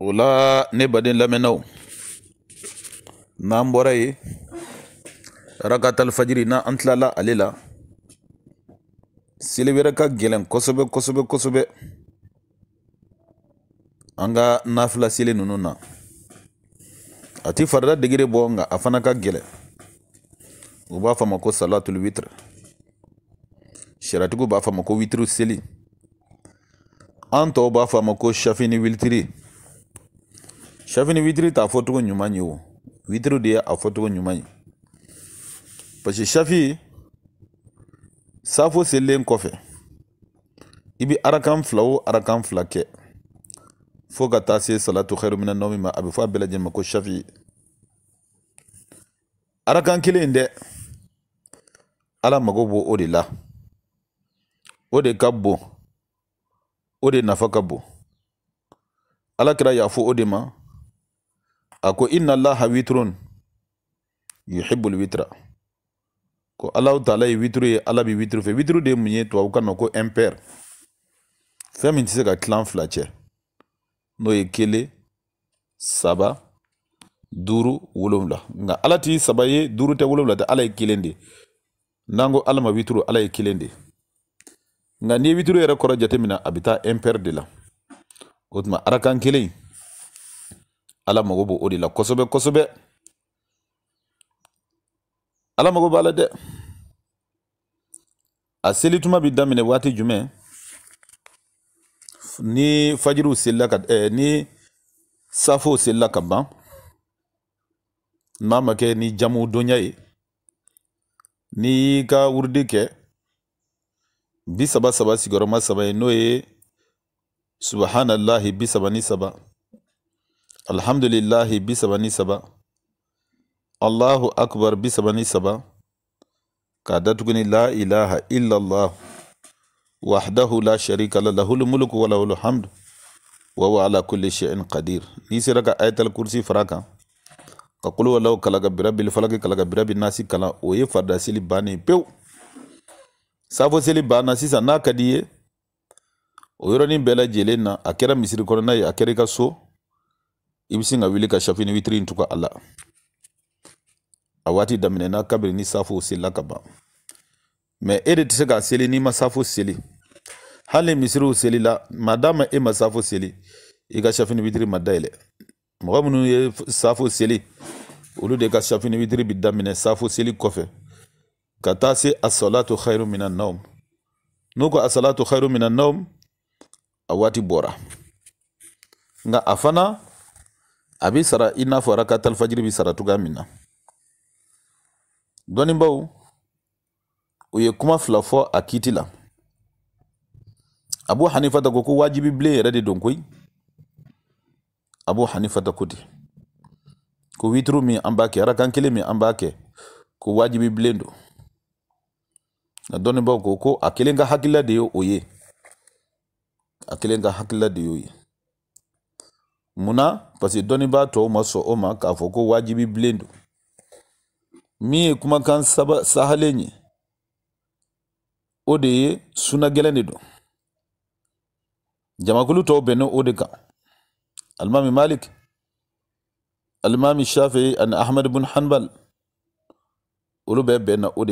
o la ne baden lamɛnnaw n'an bɔra yen rakatal fajiri na an tilala ale la seli wɛrɛ ka gɛlɛn kosɛbɛ kosɛbɛ kosɛbɛ an ka nafila seli ninnu na a ti farida degere bɔ nka a fana ka gɛlɛn u b'a fama ko salatul witr sariyatigiw b'a fama ko witiri seli an tɔw b'a fama ko shafini wilitiri Sɛfini witiri t'a fɔcogo ɲuman ye o witiri de ye a fɔcogo ɲuman ye parce que sɛfi selen kɔfɛ i bɛ arakan fila o arakan fila kɛ fo ka taa se salatu hɛrɛmina nɔ min ma a bɛ fɔ a bɛɛ ma ko safi arakan kelen dɛ ala mago b'o o de la o de ka bon o de nafa ka bon ala kɛra y'a fɔ o de ma ako inna allaha witrun yuhibbul witra ko alahu taala ye witru ye ala bi witru fɛ witru de ye mun ye tubabu ka nɔ ko impair fɛn min tɛ se ka tilan fila cɛ n'o ye kelen saba duuru wolonwula nka ala t'i saba ye duuru tɛ wolonwula tɛ ala ye kelen de n'an ko ala ma witru ala ye kelen de nka n'i ye witru yɛrɛ kɔrɔ jateminɛ a bɛ taa impair de la o tuma arakan kelen ala mago b'o o de la kosɛbɛ kosɛbɛ ala mago b'a la dɛ a seli tuma bi daminɛ waati jumɛn ni fajiriw selila ka eh, ni safow selila ka ban n'a ma kɛ ni jamu donya ye n'i y'i ka wurudi kɛ bi saba saba sigiyɔrɔma saba ye n'o ye subahanallahi bi saba ni saba alhamdulillahi bisa bani saba allahu akbar bisa bani saba ka datuguni la ilaha illallah wahdahu la sharika la lahul mulku wa lahul hamdu wa huwa ala kulli shay'in qadir ni sera ka ayatul kursi faraka ka kulu wallahu kala ga birabbil falaki kala ga birabbin nasi kala o ye farda seli bani pew safo seli bana sisan n'a ka di ye o yɔrɔnin bɛɛ lajɛlen na a kɛra misiri kɔnɔna ye a kɛra i ka so i bɛ sin ka shafini ka safini witiri in tugu a la a waati ni safu selila kaba me mɛ e se k'a seli n'i masafu safo seli hali misiriw la madama e masafu safo seli i ka safini witiri ma dayɛlɛ mɔgɔ ye safu seli olu de ka shafini witiri bi daminɛ safo seli kɔfɛ ka taa se asalatu khairu minan naum n'u ko asalatu khairu minan naum awati bora nga afana a a bɛ sara i n'a fɔ arakat alifajiri bɛ sara tuga min na dɔɔninbaw u ye kuma fila fɔ a kiti la abu hanifata ko ko wajibi bilen yɛrɛ de don koyi abu hanifata ko ten ko witiri min an b'a kɛ arakan kelen min an b'a kɛ ko wajibi bilen don nka dɔɔninbaw ko ko a kelen ka hakilila de ye o ye a kelen ka hakilila de o ye munna parce que dɔnnibaa tɔw ma sɔn o ma k'a fɔ wajibi bilen don min ye kumakan saba suna gɛlɛn de jamakulu tɔw bɛnnen o de kan malik alimami shafi ani ahmed bin hanbal olu bɛɛ bɛnna o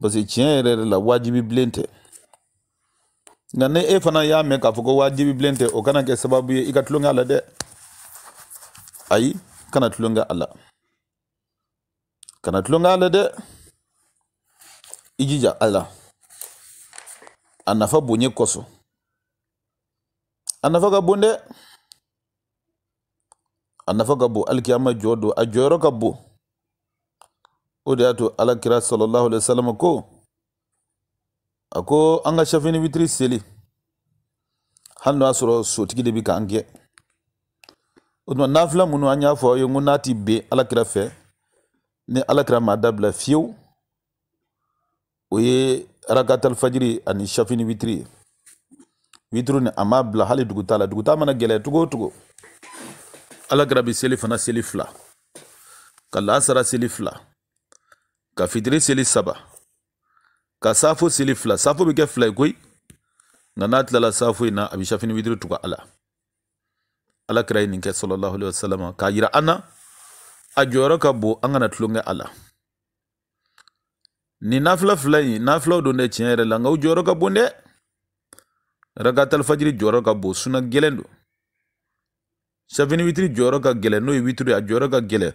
parce que tiɲɛ la wajibi bilen nka ni e fana y'a mɛn k'a fɔ ko wajibi bilen tɛ o kana kɛ sababu ye i ka tulonkɛ a la dɛ ayi kana tulonkɛ a la kana tulonkɛ a la dɛ i jija a la a nafa bonye kosɔn a nafa ka bon dɛ a nafa ka bon alikiyama jɔ don a jɔyɔrɔ ka bon o de y'a to alakira sɔlɔlahu alayhi wa sallam ko a ko an ka safini witiri seli hali n'o y'a sɔrɔ sotigi de bi k'an gɛn o tuma nafila minnu an y'a fɔ aw ye n ko n'a ti ben alakira fɛ ni alakira ma dabila fiyewu o ye arakatal fajiri ani safini witiri ye witiri ni a ma bila hali duguta la duguta mana gɛlɛya cogo o cogo alakira bi seli fana seli fila ka lansara seli fila ka fitiri seli saba ka safo seli fila safo bɛ kɛ fila ye koyi nka n'a tilala safo in na a bɛ safini witiri tugu a ala kira ye nin kɛ sɔlɔlahu alaihi wasalama k'a yira an na a jɔyɔrɔ ka bon an kana tulonkɛ a la nin nafila fila in nafilaw don dɛ tiɲɛ yɛrɛ la nka u jɔyɔrɔ ka bon dɛ rakatal jɔyɔrɔ ka bon suna gɛlɛn don safini witiri jɔyɔrɔ ka gɛlɛn n'o ye witiri a jɔyɔrɔ ka gɛlɛn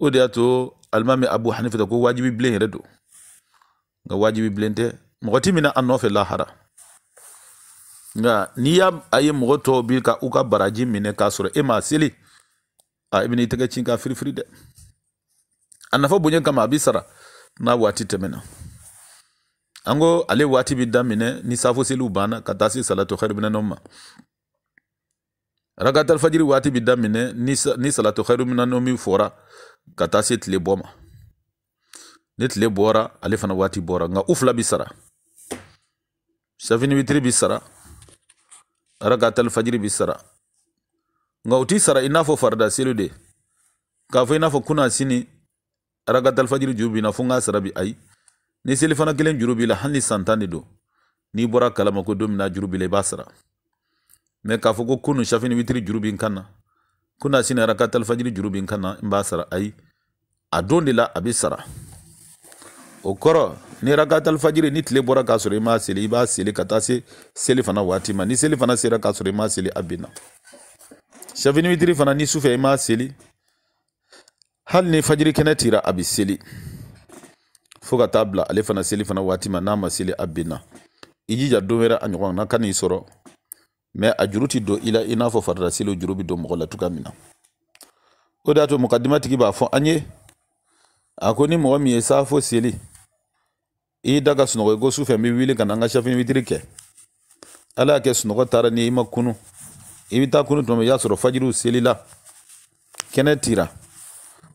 o de y'a to alimami abu hanifa ko wajibi bilen yɛrɛ don nga wajibi bilen tɛ mɔgɔ ti mina a nɔfɛ lahara nga n'i y'a a ye mɔgɔ tɔw bi ka u ka baraji mine k'a sɔrɔ e ma sili a e i bɛna i tɛgɛ ci k'a firifiri dɛ a nafa bonya kama a bi sara n'a waati temena ango ale waati bi damine ni safo seliw bana ka taa se salatu hɛriminɛnɔw ma rakatalfajiri waati bi damine ni salatu hɛriminɛnɔ min fora ka taa se tile bɔ ma ni tile bɔra ale fana waati bɔra nka u fila bi sara safini witiri bi sara arakatali fajiri bi sara nka u ti sara i n'a fɔ farida seli de k'a fɔ i n'a fɔ kuna sini arakatali fajiri juru b'i na fo n k'a sara bi ayi ni seli fana kelen juru b'i la hali ni san tan de don n'i bɔra kalama ko don min na juru b'i la i b'a sara mɛ k'a fɔ ko kunu safini witiri juru b'i kan na kuna sini rakatal fajiri juru b'i kan na n b'a sara ayi a don de la a bɛ sara o kɔrɔ ni rakatal fajiri ni tile bɔra k'a sɔrɔ i m'a seli i b'a seli ka taa se seli fana waati ma ni seli fana sera k'a sɔrɔ i m'a seli a binna safini fana ni sufɛ i m'a seli hali ni fajiri kɛnɛ tira a bi seli fo ka taa bila ale fana seli fana waati ma n'a ma seli a binna i jija don wɛrɛ a ɲɔgɔn na kan'i n'i sɔrɔ mɛ a juru ti don i la i n'a fɔ farida seliw juru bi don mɔgɔ la tuga min na o de y'a to mɔgɔ b'a fɔ an ye a ko ni mɔgɔ min ye saafo seli i da ka sunɔgɔ ko sufɛ n bɛ wuli ka na witiri kɛ ala y'a kɛ sunɔgɔ taara ni i ma kunu i bɛ taa kunu tuma y'a sɔrɔ fajiriw selila kɛnɛ tira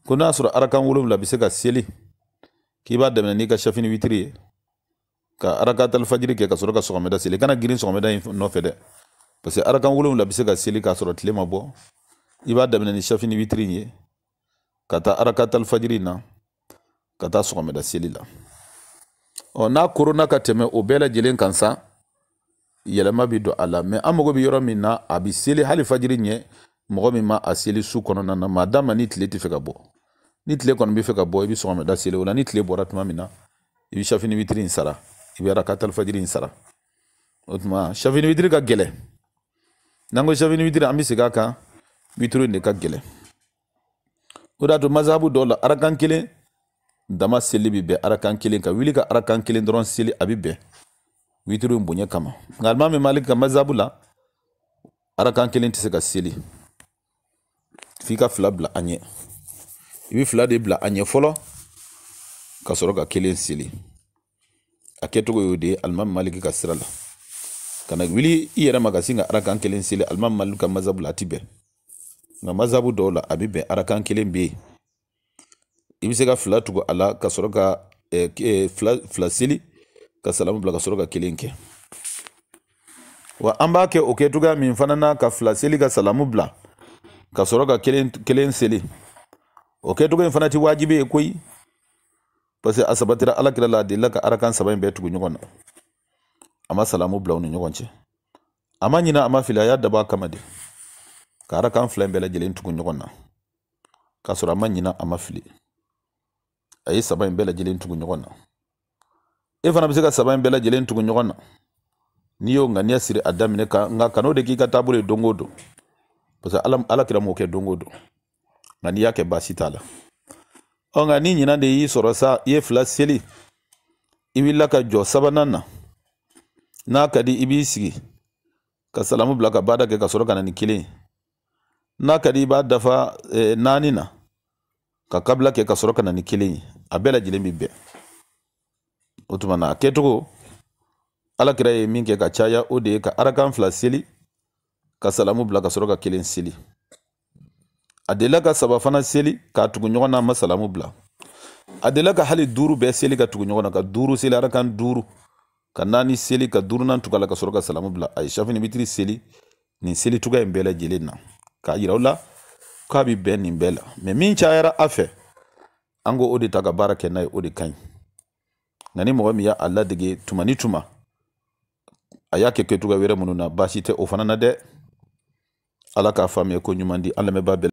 ko n'a sɔrɔ arakan wolonwula bɛ se ka seli k'i b'a daminɛ n'i ka safini witiri ye ka araka tali fajiri kɛ ka sɔrɔ ka sɔgɔmada seli kana girin sɔgɔmada in nɔfɛ dɛ parce que arakan wolonwula bɛ se ka seli k'a sɔrɔ tile ma bɔ i b'a daminɛ ni safini witiri ye ka taa araka tali fajiri na ka taa sɔgɔmada seli la ɔ n'a koronna ka tɛmɛ o bɛɛ lajɛlen kan sa yɛlɛma bi don a la mɛ an mago bɛ yɔrɔ min na a bi seli hali fajiri ɲɛ mɔgɔ min ma a seli su kɔnɔna na maa d'a ni tile tɛ fɛ ka bɔ ni tile kɔni bɛ fɛ ka bɔ i bɛ sɔgɔmada seli o la ni tile bɔra tuma min na i bɛ safini witiri in sara i bɛ arakatali fajiri in sara o tuma safini witiri ka gɛlɛ n'an ko safini witiri an bɛ segin a kan witiri in de ka gɛlɛ o de y'a to masabu dɔw la arakan kelen dama seli bi bɛn arakan kelen ka wuli ka arakan kelen dɔrɔn seli a bi bɛn witiri bonya kama nka alimami maliki ka mazabu la arakan kelen tɛ se ka seli f'i ka fila bila an ɲɛ i bi fila de bila an ɲɛ fɔlɔ ka sɔrɔ ka kelen seli a kɛcogo y'o de ye alimami maliki ka sira la ka na wuli i yɛrɛ ma ka sin ka arakan kelen seli alimami maliki ka mazabu la a ti bɛn nka mazabu dɔw la a bi bɛn arakan kelen bɛ yen i bɛ se ka fila tugu a la ka sɔrɔ ka fila fila seli ka salamu bila ka sɔrɔ ka kelen kɛ wa an b'a kɛ o kɛ cogoya min fana na ka fila seli ka salamu bila ka sɔrɔ ka kelen seli o kɛ cogo in fana tɛ waajibi ye koyi parce que a sabatira alakira la a delila ka arakan saba in bɛɛ tugu ɲɔgɔn na a ma salamu bila u ni ɲɔgɔn cɛ a ma ɲina a ma fili a y'a dabɔ a kama de ka arakan fila in bɛɛ lajɛlen tugu ɲɔgɔn na k'a sɔrɔ a ma ɲina a ma fili a ye saba in bɛɛ lajɛlen tugu ɲɔgɔn na e fana bɛ se ka saba in bɛɛ lajɛlen tugu ɲɔgɔn na n'i y'o ŋaniya siri a daminɛ kan nka kan'o de k'i ka taabolo ye don o don parce que ala ala kira m'o kɛ don o don nka n'i y'a kɛ baasi t'a la ɔ nka ni ɲinan de y'i sɔrɔ sa i ye fila seli i wulila ka jɔ sabanan na n'a ka di i b'i sigi ka salamu bila ka baada kɛ ka sɔrɔ ka na ni kelen n'a ka di i b'a dafa eh, naani na ka kabila kɛ ka sɔrɔ ka na ni kelen ye abela jile lajɛlen bi bɛn na a ala alakira ye min kɛ ka caya o de ye ka arakan fila seli ka salamu bila ka sɔrɔ ka kelen seli a delila ka saba fana seli k'a tugu ɲɔgɔn na ma salamu bila a delila ka hali duuru bɛɛ seli ka tugu ɲɔgɔn na ka duuru seli arakan duuru ka naani seli ka duurunan nan a la ka sɔrɔ ka salamu bila a ye safini bitiri seli nin seli cogoya in bɛɛ lajɛlen na k'a yira u la k'a bi bɛn nin bɛɛ la mɛ min cayara a fɛ an go o de ta ka baara kɛ n'a ye o de ka ɲi nka ni mɔgɔ min y'a ladege tuma ni tuma a y'a kɛ kɛcogoya wɛrɛ minnu na baasi tɛ o fana na dɛ ala k'a faamuya ko ɲuman di an lamɛnbaa bɛɛ